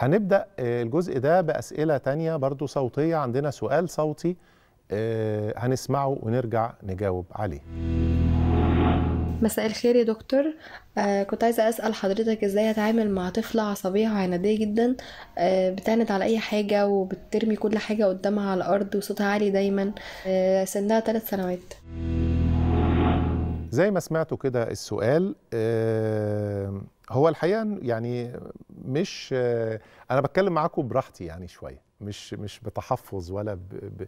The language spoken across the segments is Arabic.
هنبدأ آه، الجزء ده بأسئلة تانية برضو صوتية عندنا سؤال صوتي آه، هنسمعه ونرجع نجاوب عليه مساء الخير يا دكتور آه كنت عايزة أسأل حضرتك إزاي أتعامل مع طفلة عصبية وعنادية جدا آه بتعند على أي حاجة وبترمي كل حاجة قدامها على الأرض وصوتها عالي دايما آه سنها ثلاث سنوات زي ما سمعتوا كده السؤال آه، هو الحقيقه يعني مش آه، انا بتكلم معاكم براحتي يعني شويه مش مش بتحفظ ولا ب ب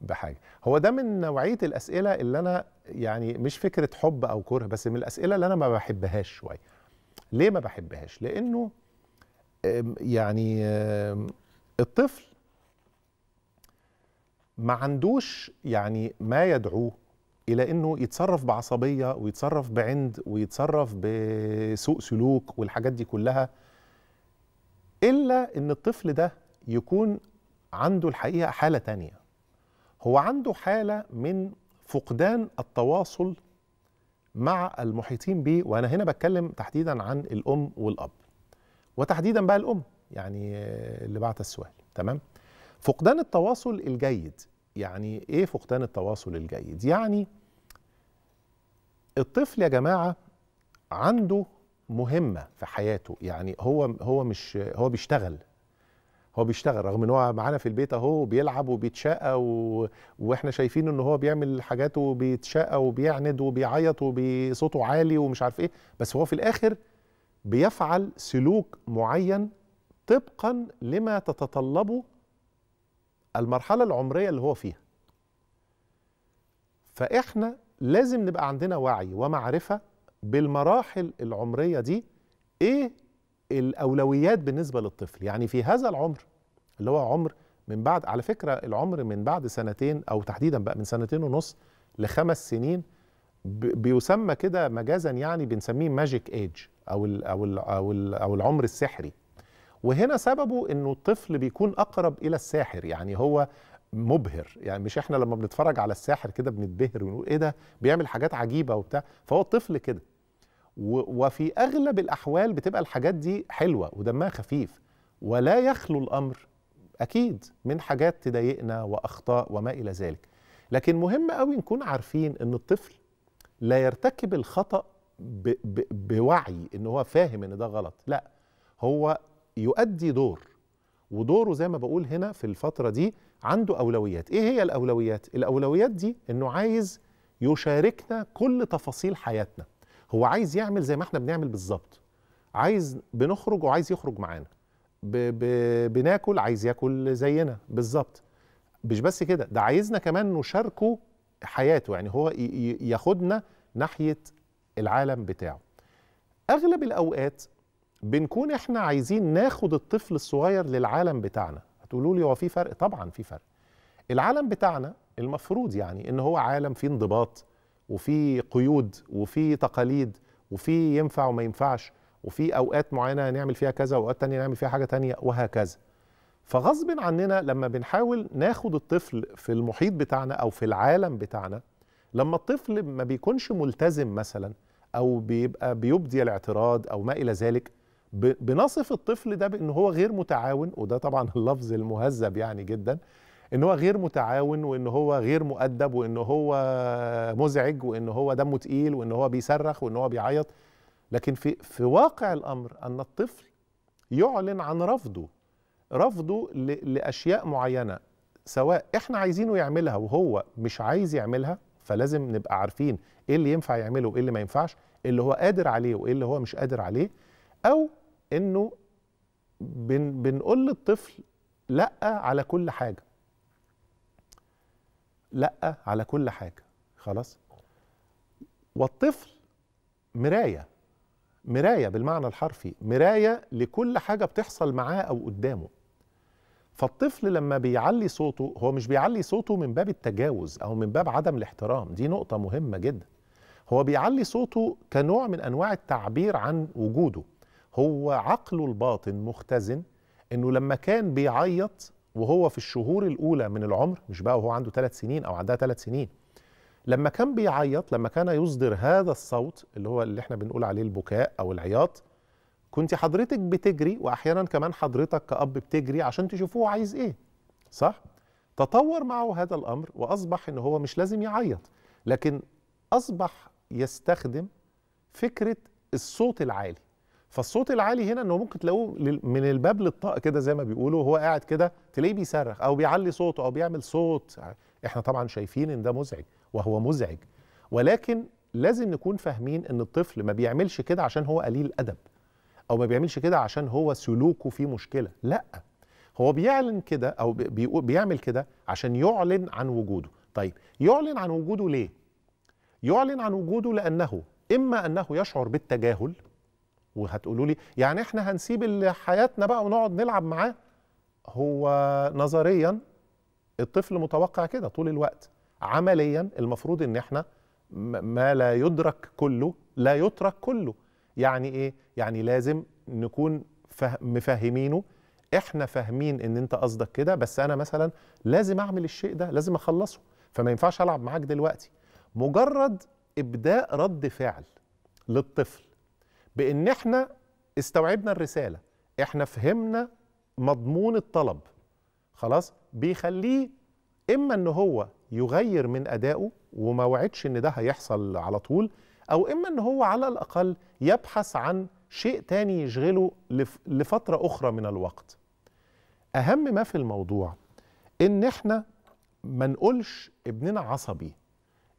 بحاجه هو ده من نوعيه الاسئله اللي انا يعني مش فكره حب او كره بس من الاسئله اللي انا ما بحبهاش شويه ليه ما بحبهاش لانه يعني الطفل ما عندوش يعني ما يدعوه الى انه يتصرف بعصبيه ويتصرف بعند ويتصرف بسوء سلوك والحاجات دي كلها الا ان الطفل ده يكون عنده الحقيقه حاله تانية هو عنده حاله من فقدان التواصل مع المحيطين به وانا هنا بتكلم تحديدا عن الام والاب وتحديدا بقى الام يعني اللي بعت السؤال تمام فقدان التواصل الجيد يعني ايه فقدان التواصل الجيد يعني الطفل يا جماعه عنده مهمه في حياته يعني هو هو مش هو بيشتغل هو بيشتغل رغم ان هو معانا في البيت اهو بيلعب وبيتشقى و... واحنا شايفين ان هو بيعمل حاجات وبيتشقى وبيعند وبيعيط وصوته عالي ومش عارف ايه بس هو في الاخر بيفعل سلوك معين طبقا لما تتطلبه المرحله العمريه اللي هو فيها فاحنا لازم نبقى عندنا وعي ومعرفة بالمراحل العمرية دي إيه الأولويات بالنسبة للطفل يعني في هذا العمر اللي هو عمر من بعد على فكرة العمر من بعد سنتين أو تحديدا بقى من سنتين ونص لخمس سنين بيسمى كده مجازا يعني بنسميه ماجيك ايج او الـ او الـ او, الـ أو العمر السحري وهنا سببه انه الطفل بيكون اقرب الى الساحر يعني هو مبهر يعني مش احنا لما بنتفرج على الساحر كده بنتبهر ونقول ايه ده بيعمل حاجات عجيبه وبتاع فهو طفل كده وفي اغلب الاحوال بتبقى الحاجات دي حلوه ودمها خفيف ولا يخلو الامر اكيد من حاجات تضايقنا واخطاء وما الى ذلك لكن مهم قوي نكون عارفين ان الطفل لا يرتكب الخطا ب ب بوعي ان هو فاهم ان ده غلط لا هو يؤدي دور ودوره زي ما بقول هنا في الفتره دي عنده أولويات إيه هي الأولويات؟ الأولويات دي أنه عايز يشاركنا كل تفاصيل حياتنا هو عايز يعمل زي ما احنا بنعمل بالظبط عايز بنخرج وعايز يخرج معانا ب ب بناكل عايز ياكل زينا بالظبط مش بس كده ده عايزنا كمان نشاركه حياته يعني هو ياخدنا ناحية العالم بتاعه أغلب الأوقات بنكون احنا عايزين ناخد الطفل الصغير للعالم بتاعنا تقولوا لي هو في فرق طبعا في فرق العالم بتاعنا المفروض يعني ان هو عالم فيه انضباط وفي قيود وفي تقاليد وفي ينفع وما ينفعش وفي اوقات معينه نعمل فيها كذا واوقات تانية نعمل فيها حاجه تانية وهكذا فغصب عننا لما بنحاول ناخد الطفل في المحيط بتاعنا او في العالم بتاعنا لما الطفل ما بيكونش ملتزم مثلا او بيبقى بيبدي الاعتراض او ما الى ذلك بنصف الطفل ده بان هو غير متعاون وده طبعا اللفظ المهذب يعني جدا ان هو غير متعاون وان هو غير مؤدب وان هو مزعج وان هو دمه تقيل وان هو بيصرخ وان هو بيعيط لكن في في واقع الامر ان الطفل يعلن عن رفضه رفضه لاشياء معينه سواء احنا عايزينه يعملها وهو مش عايز يعملها فلازم نبقى عارفين ايه اللي ينفع يعمله وايه اللي ما ينفعش إيه اللي هو قادر عليه وايه اللي هو مش قادر عليه او انه بن بنقول للطفل لا على كل حاجه لا على كل حاجه خلاص والطفل مرايه مرايه بالمعنى الحرفي مرايه لكل حاجه بتحصل معاه او قدامه فالطفل لما بيعلي صوته هو مش بيعلي صوته من باب التجاوز او من باب عدم الاحترام دي نقطه مهمه جدا هو بيعلي صوته كنوع من انواع التعبير عن وجوده هو عقله الباطن مختزن انه لما كان بيعيط وهو في الشهور الاولى من العمر مش بقى وهو عنده ثلاث سنين او عندها ثلاث سنين لما كان بيعيط لما كان يصدر هذا الصوت اللي هو اللي احنا بنقول عليه البكاء او العياط كنت حضرتك بتجري واحيانا كمان حضرتك كأب بتجري عشان تشوفوه عايز ايه صح تطور معه هذا الامر واصبح ان هو مش لازم يعيط لكن اصبح يستخدم فكره الصوت العالي فالصوت العالي هنا انه ممكن تلاقوه من الباب للطاق كده زي ما بيقولوا هو قاعد كده تلاقيه بيصرخ او بيعلي صوته او بيعمل صوت احنا طبعا شايفين ان ده مزعج وهو مزعج ولكن لازم نكون فاهمين ان الطفل ما بيعملش كده عشان هو قليل ادب او ما بيعملش كده عشان هو سلوكه فيه مشكله لا هو بيعلن كده او بيعمل كده عشان يعلن عن وجوده طيب يعلن عن وجوده ليه يعلن عن وجوده لانه اما انه يشعر بالتجاهل وهتقولوا لي يعني احنا هنسيب حياتنا بقى ونقعد نلعب معاه هو نظريا الطفل متوقع كده طول الوقت عمليا المفروض ان احنا ما لا يدرك كله لا يترك كله يعني ايه يعني لازم نكون مفهمينه احنا فاهمين ان انت قصدك كده بس انا مثلا لازم اعمل الشيء ده لازم اخلصه فما ينفعش العب معاك دلوقتي مجرد ابداء رد فعل للطفل بان احنا استوعبنا الرساله احنا فهمنا مضمون الطلب خلاص بيخليه اما ان هو يغير من ادائه وما وعدش ان ده هيحصل على طول او اما ان هو على الاقل يبحث عن شيء تاني يشغله لفتره اخرى من الوقت اهم ما في الموضوع ان احنا ما نقولش ابننا عصبي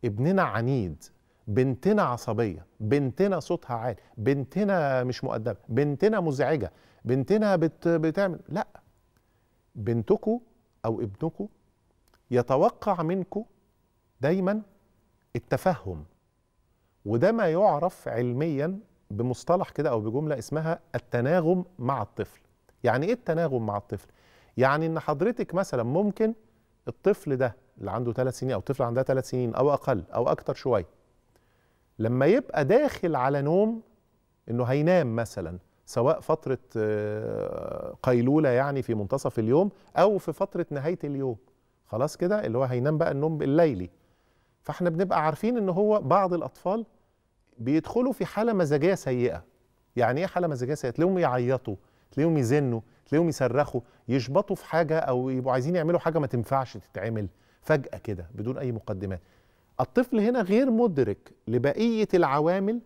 ابننا عنيد بنتنا عصبيه بنتنا صوتها عالي بنتنا مش مؤدبه بنتنا مزعجه بنتنا بت... بتعمل لا بنتكو او ابنكو يتوقع منكو دايما التفهم وده ما يعرف علميا بمصطلح كده او بجمله اسمها التناغم مع الطفل يعني ايه التناغم مع الطفل يعني ان حضرتك مثلا ممكن الطفل ده اللي عنده ثلاث سنين او طفل عندها ثلاث سنين او اقل او اكتر شويه لما يبقى داخل على نوم انه هينام مثلا سواء فترة آه، قيلولة يعني في منتصف اليوم أو في فترة نهاية اليوم خلاص كده اللي هو هينام بقى النوم الليلي فاحنا بنبقى عارفين ان هو بعض الأطفال بيدخلوا في حالة مزاجية سيئة يعني ايه حالة مزاجية سيئة تلاقيهم يعيطوا تلاقيهم يزنوا تلاقيهم يصرخوا يشبطوا في حاجة أو يبقوا عايزين يعملوا حاجة ما تنفعش تتعمل فجأة كده بدون أي مقدمات الطفل هنا غير مدرك لبقيه العوامل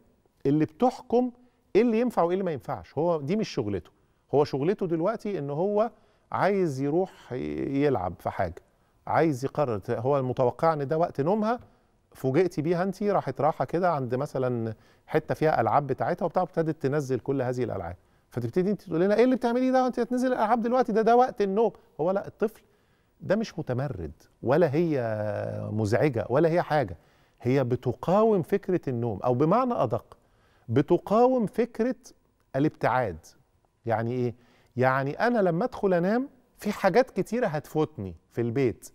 اللي بتحكم ايه اللي ينفع وايه اللي ما ينفعش هو دي مش شغلته هو شغلته دلوقتي ان هو عايز يروح يلعب في حاجه عايز يقرر هو المتوقع ان ده وقت نومها فوجئتي بيها انت راحت راحه كده عند مثلا حته فيها العاب بتاعتها وبتاع ابتدت تنزل كل هذه الالعاب فتبتدي انت تقول لنا ايه اللي بتعمليه ده انت هتنزل الالعاب دلوقتي ده ده وقت النوم هو لا الطفل ده مش متمرد ولا هي مزعجه ولا هي حاجه هي بتقاوم فكره النوم او بمعنى ادق بتقاوم فكره الابتعاد يعني ايه يعني انا لما ادخل انام في حاجات كتيره هتفوتني في البيت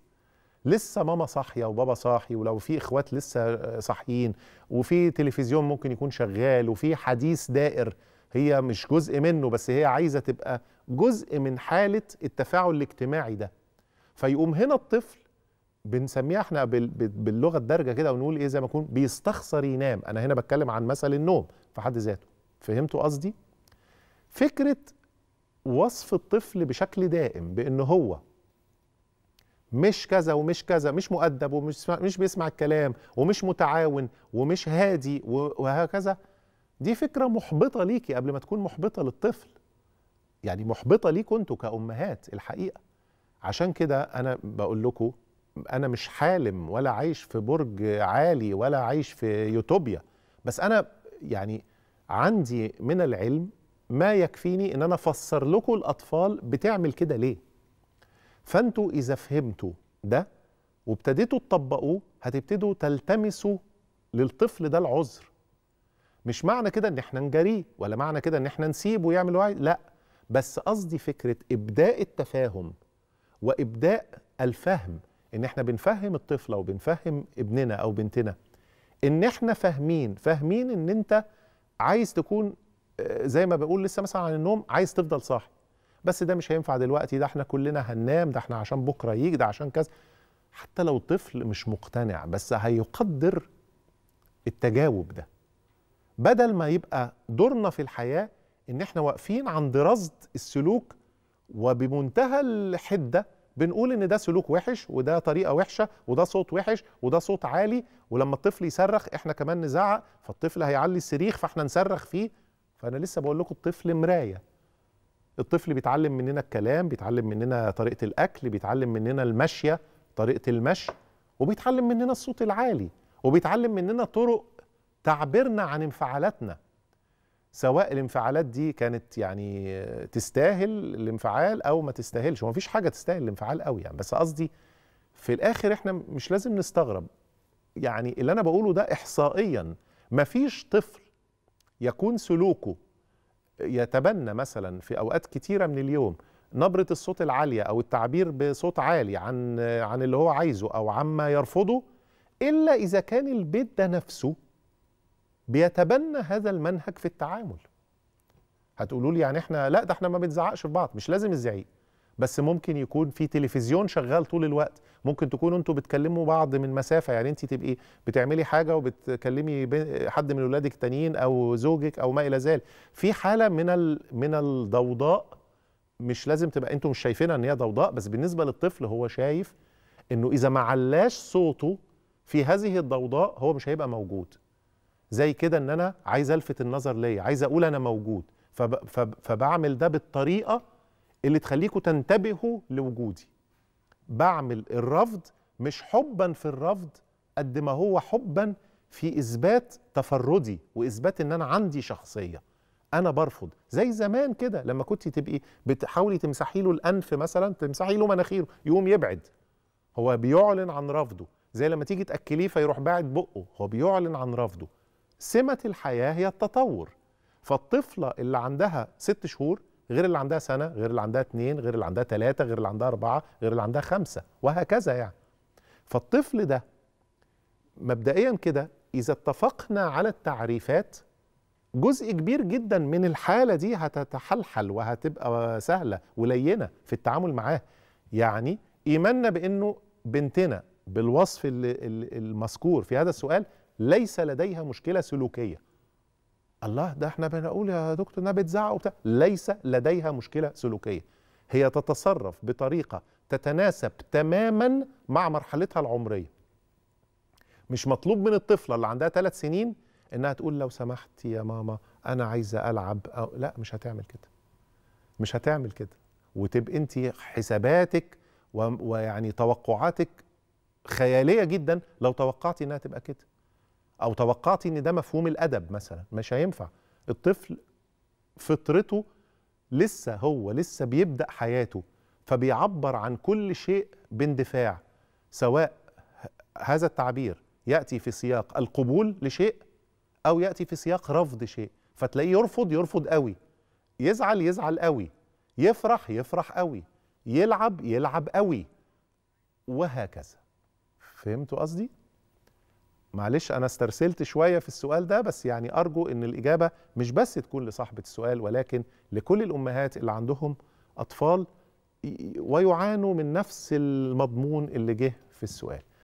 لسه ماما صاحيه وبابا صاحي ولو في اخوات لسه صاحيين وفي تلفزيون ممكن يكون شغال وفي حديث دائر هي مش جزء منه بس هي عايزه تبقى جزء من حاله التفاعل الاجتماعي ده فيقوم هنا الطفل بنسميها احنا باللغه الدارجه كده ونقول ايه زي ما يكون بيستخسر ينام انا هنا بتكلم عن مثل النوم في حد ذاته فهمتوا قصدي فكره وصف الطفل بشكل دائم بان هو مش كذا ومش كذا مش مؤدب ومش مش بيسمع الكلام ومش متعاون ومش هادي وهكذا دي فكره محبطه ليكي قبل ما تكون محبطه للطفل يعني محبطه ليكوا انتوا كامهات الحقيقه عشان كده انا بقول لكم انا مش حالم ولا عايش في برج عالي ولا عايش في يوتوبيا بس انا يعني عندي من العلم ما يكفيني ان انا افسر لكم الاطفال بتعمل كده ليه فانتوا اذا فهمتوا ده وابتديتوا تطبقوه هتبتدوا تلتمسوا للطفل ده العذر مش معنى كده ان احنا نجريه ولا معنى كده ان احنا نسيبه يعمل وعي لا بس قصدي فكره ابداء التفاهم وابداء الفهم ان احنا بنفهم الطفله وبنفهم ابننا او بنتنا ان احنا فاهمين فاهمين ان انت عايز تكون آه، زي ما بقول لسه مثلا عن النوم عايز تفضل صاحي بس ده مش هينفع دلوقتي ده احنا كلنا هننام ده احنا عشان بكره يجي ده عشان كذا حتى لو الطفل مش مقتنع بس هيقدر التجاوب ده بدل ما يبقى دورنا في الحياه ان احنا واقفين عند رصد السلوك وبمنتهى الحده بنقول ان ده سلوك وحش وده طريقه وحشه وده صوت وحش وده صوت عالي ولما الطفل يصرخ احنا كمان نزعق فالطفل هيعلي الصريخ فاحنا نصرخ فيه فانا لسه بقول لكم الطفل مرايه الطفل بيتعلم مننا الكلام بيتعلم مننا طريقه الاكل بيتعلم مننا المشيه طريقه المشي وبيتعلم مننا الصوت العالي وبيتعلم مننا طرق تعبيرنا عن انفعالاتنا سواء الانفعالات دي كانت يعني تستاهل الانفعال او ما تستاهلش ومفيش حاجه تستاهل الانفعال قوي يعني بس قصدي في الاخر احنا مش لازم نستغرب يعني اللي انا بقوله ده احصائيا مفيش طفل يكون سلوكه يتبنى مثلا في اوقات كتيره من اليوم نبره الصوت العاليه او التعبير بصوت عالي عن عن اللي هو عايزه او عما يرفضه الا اذا كان البيت ده نفسه بيتبنى هذا المنهج في التعامل هتقولوا لي يعني احنا لا ده احنا ما بنزعقش في بعض مش لازم الزعيق بس ممكن يكون في تلفزيون شغال طول الوقت ممكن تكونوا انتوا بتكلموا بعض من مسافه يعني انت تبقي بتعملي حاجه وبتكلمي حد من اولادك التانيين او زوجك او ما الى ذلك في حاله من ال... من الضوضاء مش لازم تبقى انتوا مش شايفينها ان هي ضوضاء بس بالنسبه للطفل هو شايف انه اذا ما علاش صوته في هذه الضوضاء هو مش هيبقى موجود زي كده ان انا عايز الفت النظر ليا عايز اقول انا موجود فب... فب... فبعمل ده بالطريقه اللي تخليكم تنتبهوا لوجودي بعمل الرفض مش حبا في الرفض قد ما هو حبا في اثبات تفردي واثبات ان انا عندي شخصيه انا برفض زي زمان كده لما كنت تبقي بتحاولي تمسحي له الانف مثلا تمسحي له مناخيره يقوم يبعد هو بيعلن عن رفضه زي لما تيجي تاكليه فيروح باعد بقه هو بيعلن عن رفضه سمة الحياة هي التطور فالطفلة اللي عندها ست شهور غير اللي عندها سنة غير اللي عندها اتنين غير اللي عندها تلاتة غير اللي عندها أربعة غير اللي عندها خمسة وهكذا يعني فالطفل ده مبدئيا كده إذا اتفقنا على التعريفات جزء كبير جدا من الحالة دي هتتحلحل وهتبقى سهلة ولينة في التعامل معاه يعني إيماننا بأنه بنتنا بالوصف المذكور في هذا السؤال ليس لديها مشكله سلوكيه الله ده احنا بنقول يا دكتور انها بتزعق وبتاع ليس لديها مشكله سلوكيه هي تتصرف بطريقه تتناسب تماما مع مرحلتها العمريه مش مطلوب من الطفله اللي عندها ثلاث سنين انها تقول لو سمحت يا ماما انا عايزه العب أو لا مش هتعمل كده مش هتعمل كده وتبقى انت حساباتك ويعني توقعاتك خياليه جدا لو توقعتي انها تبقى كده او توقعتي ان ده مفهوم الادب مثلا مش هينفع الطفل فطرته لسه هو لسه بيبدا حياته فبيعبر عن كل شيء باندفاع سواء هذا التعبير ياتي في سياق القبول لشيء او ياتي في سياق رفض شيء فتلاقيه يرفض يرفض قوي يزعل يزعل قوي يفرح يفرح قوي يلعب يلعب قوي وهكذا فهمتوا قصدي معلش أنا استرسلت شوية في السؤال ده بس يعني أرجو أن الإجابة مش بس تكون لصاحبة السؤال ولكن لكل الأمهات اللي عندهم أطفال ويعانوا من نفس المضمون اللي جه في السؤال